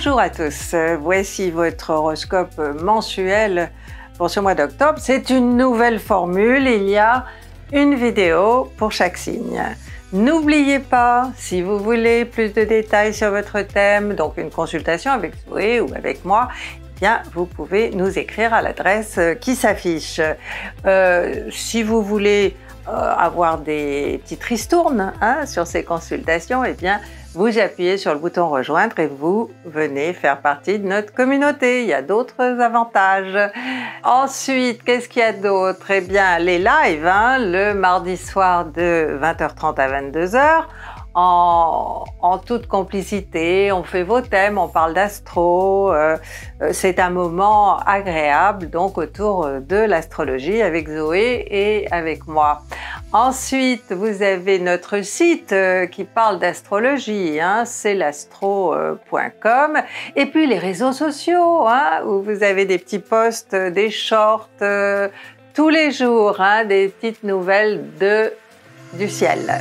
Bonjour à tous, voici votre horoscope mensuel pour ce mois d'octobre. C'est une nouvelle formule, il y a une vidéo pour chaque signe. N'oubliez pas, si vous voulez plus de détails sur votre thème, donc une consultation avec vous ou avec moi, eh Bien, vous pouvez nous écrire à l'adresse qui s'affiche. Euh, si vous voulez euh, avoir des petites ristournes hein, sur ces consultations, eh bien, vous appuyez sur le bouton rejoindre et vous venez faire partie de notre communauté. Il y a d'autres avantages. Ensuite, qu'est-ce qu'il y a d'autre Eh bien, les lives, hein, le mardi soir de 20h30 à 22h en, toute complicité, on fait vos thèmes, on parle d'astro, euh, euh, c'est un moment agréable donc autour euh, de l'astrologie avec Zoé et avec moi. Ensuite, vous avez notre site qui parle d'astrologie, hein, c'est l'astro.com et puis les réseaux sociaux hein, où vous avez des petits posts, des shorts tous les jours, hein, des petites nouvelles de, du ciel.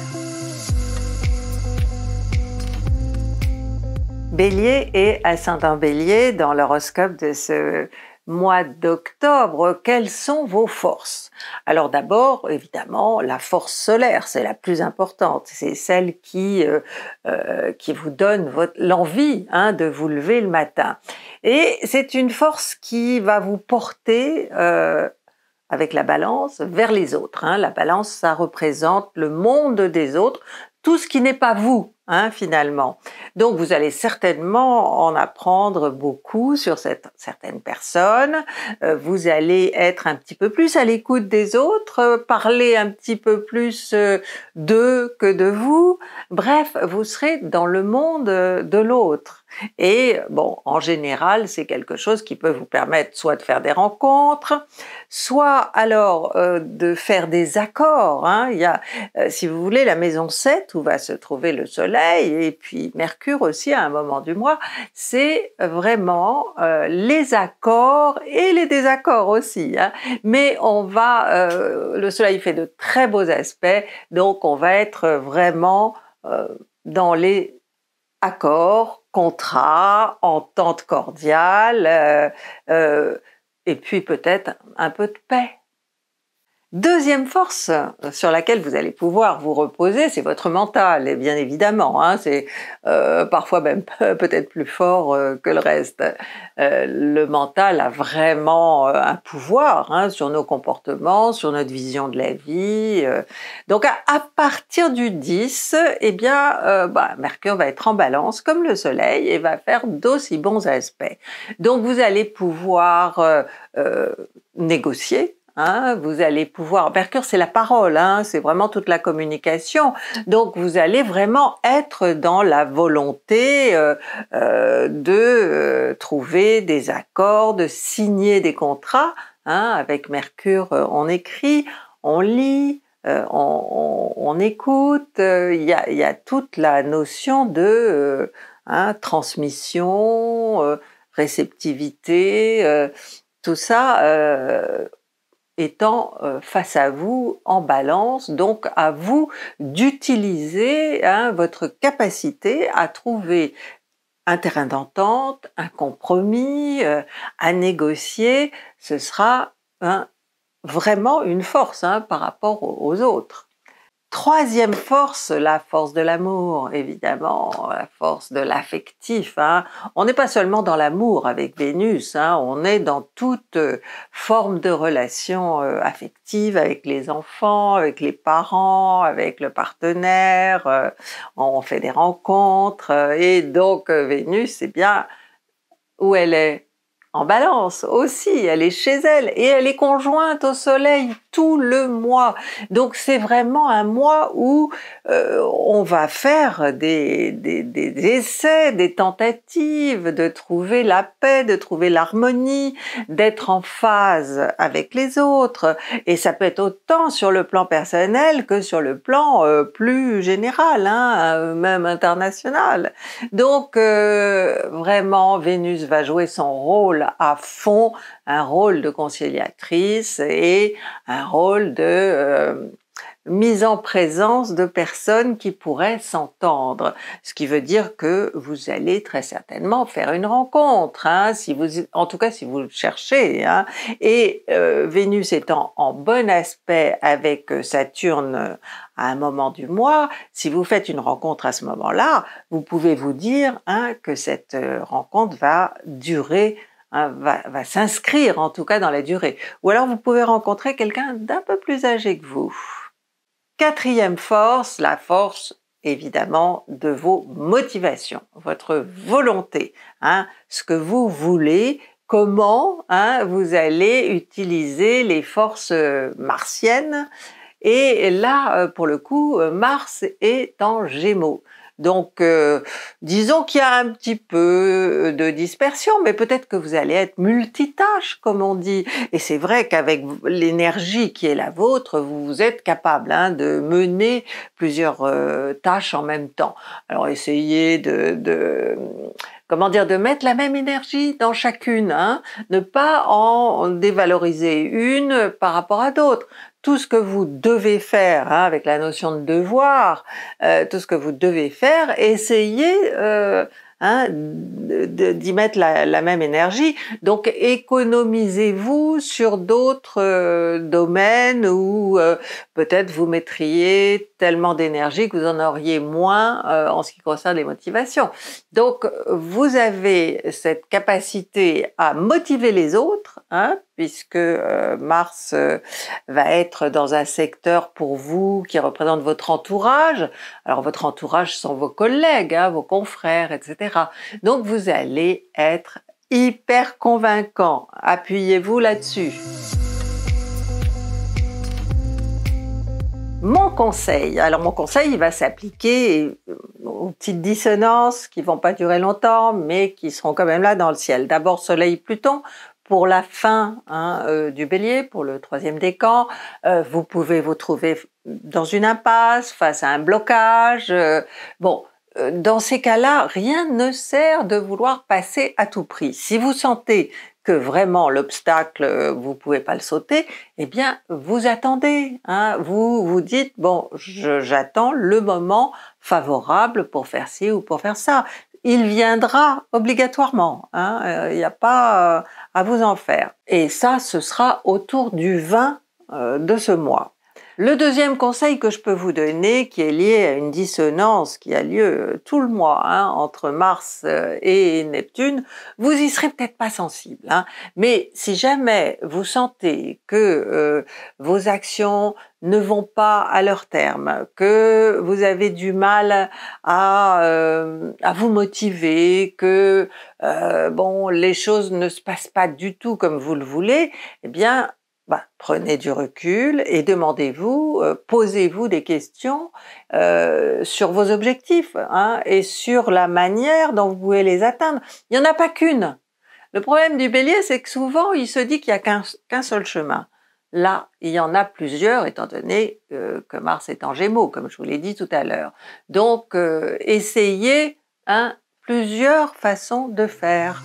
Bélier et ascendant Bélier, dans l'horoscope de ce mois d'octobre, quelles sont vos forces Alors d'abord, évidemment, la force solaire, c'est la plus importante, c'est celle qui, euh, euh, qui vous donne l'envie hein, de vous lever le matin. Et c'est une force qui va vous porter euh, avec la balance vers les autres. Hein. La balance, ça représente le monde des autres, tout ce qui n'est pas vous, Hein, finalement. Donc vous allez certainement en apprendre beaucoup sur cette, certaines personnes, euh, vous allez être un petit peu plus à l'écoute des autres, euh, parler un petit peu plus euh, d'eux que de vous, bref, vous serez dans le monde de l'autre. Et bon, en général, c'est quelque chose qui peut vous permettre soit de faire des rencontres, soit alors euh, de faire des accords. Hein. Il y a, euh, si vous voulez, la maison 7 où va se trouver le Soleil et puis Mercure aussi à un moment du mois, c'est vraiment euh, les accords et les désaccords aussi. Hein. Mais on va, le Soleil fait de très beaux aspects, donc on va être vraiment dans les accord, contrat, entente cordiale, euh, euh, et puis peut-être un peu de paix. Deuxième force euh, sur laquelle vous allez pouvoir vous reposer, c'est votre mental, et bien évidemment, hein, c'est euh, parfois même peut-être plus fort euh, que le reste. le mental a vraiment un pouvoir hein, sur nos comportements, sur notre vision de la vie. Donc à, partir du 10, eh bien, bah, Mercure va être en balance comme le Soleil et va faire d'aussi bons aspects. Donc vous allez pouvoir négocier Hein, vous allez pouvoir, Mercure c'est la parole, hein, c'est vraiment toute la communication, donc vous allez vraiment être dans la volonté euh, euh, de euh, trouver des accords, de signer des contrats, hein, avec Mercure on écrit, on lit, on, écoute, il y a, toute la notion de transmission, réceptivité, tout ça, étant euh, face à vous en balance, donc à vous d'utiliser hein, votre capacité à trouver un terrain d'entente, un compromis, euh, à négocier, ce sera hein, vraiment une force hein, par rapport aux autres. Troisième force, la force de l'amour, évidemment, la force de l'affectif. Hein. On n'est pas seulement dans l'amour avec Vénus, hein, on est dans toute euh, forme de relation euh, affective avec les enfants, avec les parents, avec le partenaire. Euh, on fait des rencontres et donc Vénus, c'est eh bien où elle est en balance aussi, elle est chez elle et elle est conjointe au soleil tout le mois. Donc c'est vraiment un mois où euh, on va faire des, essais, des tentatives de trouver la paix, de trouver l'harmonie, d'être en phase avec les autres. Et ça peut être autant sur le plan personnel que sur le plan euh, plus général, hein, euh, même international. Donc vraiment, Vénus va jouer son rôle à fond, un rôle de conciliatrice et un rôle de euh, mise en présence de personnes qui pourraient s'entendre, ce qui veut dire que vous allez très certainement faire une rencontre, hein, si vous, en tout cas si vous le cherchez. Hein. Et euh, Vénus étant en bon aspect avec euh, Saturne à un moment du mois, si vous faites une rencontre à ce moment-là, vous pouvez vous dire hein, que cette rencontre va durer Hein, va, s'inscrire en tout cas dans la durée. Ou alors vous pouvez rencontrer quelqu'un d'un peu plus âgé que vous. Quatrième force, la force évidemment de vos motivations, votre volonté, hein, ce que vous voulez, comment hein, vous allez utiliser les forces euh, martiennes. Et là, euh, pour le coup, euh, Mars est en Gémeaux. Donc, euh, disons qu'il y a un petit peu euh, de dispersion, mais peut-être que vous allez être multitâche, comme on dit. Et c'est vrai qu'avec l'énergie qui est la vôtre, vous êtes capable hein, de mener plusieurs euh, tâches en même temps. Alors, essayez de comment dire, de mettre la même énergie dans chacune, hein. ne pas en dévaloriser une par rapport à d'autres. Tout ce que vous devez faire, hein, avec la notion de devoir, euh, tout ce que vous devez faire, essayez euh, Hein, d'y mettre la, même énergie. Donc économisez-vous sur d'autres euh, domaines où euh, peut-être vous mettriez tellement d'énergie que vous en auriez moins euh, en ce qui concerne les motivations. Donc vous avez cette capacité à motiver les autres hein, puisque euh, Mars euh, va être dans un secteur pour vous qui représente votre entourage. Alors votre entourage sont vos collègues, hein, vos confrères, etc. Donc vous allez être hyper convaincant. Appuyez-vous là-dessus. Mon conseil, alors mon conseil, il va s'appliquer euh, aux petites dissonances qui vont pas durer longtemps, mais qui seront quand même là dans le ciel. D'abord Soleil-Pluton, pour la fin hein, euh, du bélier, pour le troisième décan, euh, vous pouvez vous trouver dans une impasse, face à un blocage. Euh, bon, dans ces cas-là, rien ne sert de vouloir passer à tout prix. Si vous sentez que vraiment l'obstacle, vous pouvez pas le sauter, eh bien, vous attendez. Hein. vous vous dites, bon, j'attends le moment favorable pour faire ci ou pour faire ça il viendra obligatoirement. Hein, euh, il n'y a pas euh, à vous en faire. Et ça, ce sera autour du 20 euh, de ce mois. Le deuxième conseil que je peux vous donner, qui est lié à une dissonance qui a lieu tout le mois hein, entre Mars et Neptune, vous y serez peut-être pas sensible, hein. mais si jamais vous sentez que vos actions, ne vont pas à leur terme, que vous avez du mal à, euh, à vous motiver, que euh, bon les choses ne se passent pas du tout comme vous le voulez, eh bien bah, prenez du recul et demandez-vous, euh, posez-vous des questions sur vos objectifs hein, et sur la manière dont vous pouvez les atteindre. Il n'y en a pas qu'une. Le problème du bélier, c'est que souvent, il se dit qu'il n'y a qu'un seul chemin. Là, il y en a plusieurs, étant donné euh, que Mars est en Gémeaux, comme je vous l'ai dit tout à l'heure. Donc, euh, essayez hein, plusieurs façons de faire.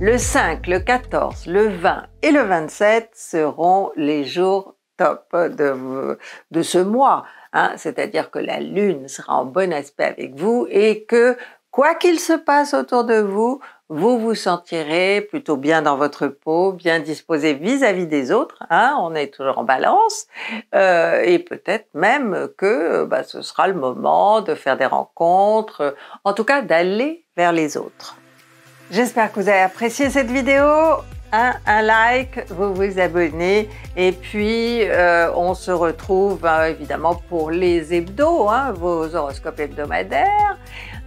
Le 5, le 14, le 20 et le 27 seront les jours top de, ce mois. Hein. C'est-à-dire que la Lune sera en bon aspect avec vous et que, quoi qu'il se passe autour de vous, vous vous sentirez plutôt bien dans votre peau, bien disposé vis-à-vis des autres. Hein, on est toujours en balance. Euh, et peut-être même que bah, ce sera le moment de faire des rencontres, en tout cas d'aller vers les autres. J'espère que vous avez apprécié cette vidéo. Un, like, vous vous abonnez et puis euh, on se retrouve euh, évidemment pour les hebdos, hein, vos horoscopes hebdomadaires.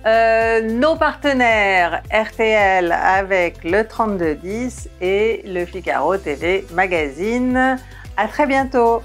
Euh, nos partenaires RTL avec le 3210 et le Figaro TV Magazine. À très bientôt.